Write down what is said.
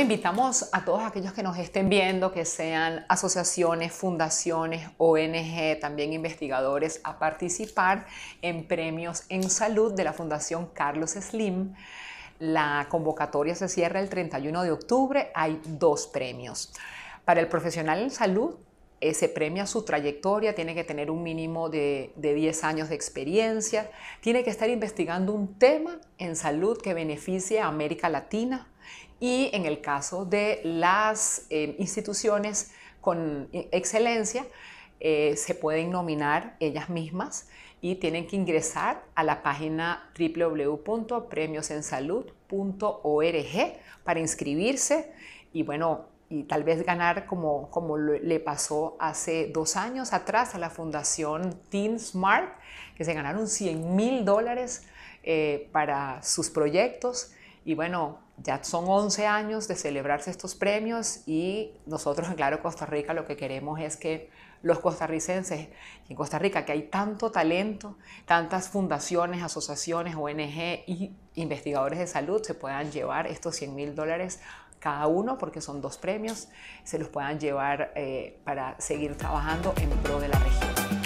invitamos a todos aquellos que nos estén viendo, que sean asociaciones, fundaciones, ONG, también investigadores, a participar en premios en salud de la Fundación Carlos Slim. La convocatoria se cierra el 31 de octubre. Hay dos premios. Para el profesional en salud, ese se premia su trayectoria, tiene que tener un mínimo de, de 10 años de experiencia, tiene que estar investigando un tema en salud que beneficie a América Latina y en el caso de las eh, instituciones con eh, excelencia, eh, se pueden nominar ellas mismas y tienen que ingresar a la página www.premiosensalud.org para inscribirse y bueno, y tal vez ganar como, le pasó hace dos años atrás a la fundación Teen Smart, que se ganaron 100 mil dólares para sus proyectos y bueno, ya son 11 años de celebrarse estos premios y nosotros en Claro Costa Rica lo que queremos es que los costarricenses, en Costa Rica que hay tanto talento, tantas fundaciones, asociaciones, ONG y investigadores de salud se puedan llevar estos 100 mil dólares cada uno, porque son dos premios, se los puedan llevar eh, para seguir trabajando en pro de la región.